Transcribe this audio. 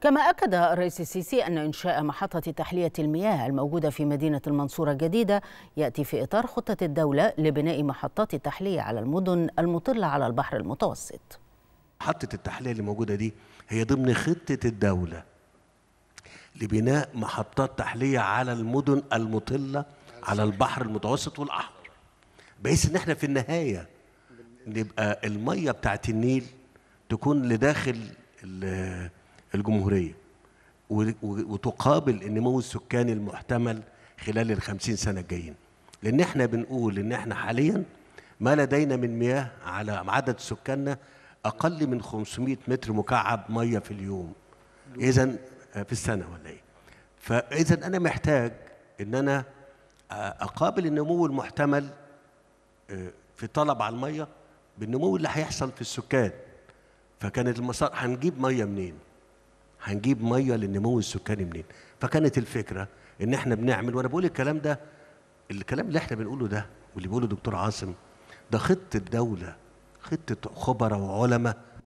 كما أكد الرئيس السيسي أن إنشاء محطة تحلية المياه الموجودة في مدينة المنصورة الجديدة يأتي في إطار خطة الدولة لبناء محطات تحلية على المدن المطلة على البحر المتوسط محطة التحلية اللي موجودة دي هي ضمن خطة الدولة لبناء محطات تحلية على المدن المطلة على البحر المتوسط والأحمر بحيث إن إحنا في النهاية نبقى المية بتاعت النيل تكون لداخل الجمهورية وتقابل النمو السكاني المحتمل خلال الخمسين سنة الجايين لأن احنا بنقول إن احنا حاليا ما لدينا من مياه على عدد سكاننا أقل من 500 متر مكعب مية في اليوم إذا آه، في السنة ولا إيه فإذا أنا محتاج إن أنا آه، أقابل النمو المحتمل آه، في طلب على المية بالنمو اللي هيحصل في السكان فكانت المسار هنجيب ميه منين هنجيب ميه للنمو السكاني منين فكانت الفكره ان احنا بنعمل وانا بقول الكلام ده الكلام اللي احنا بنقوله ده واللي بيقوله دكتور عاصم ده خطه دوله خطه خبراء وعلماء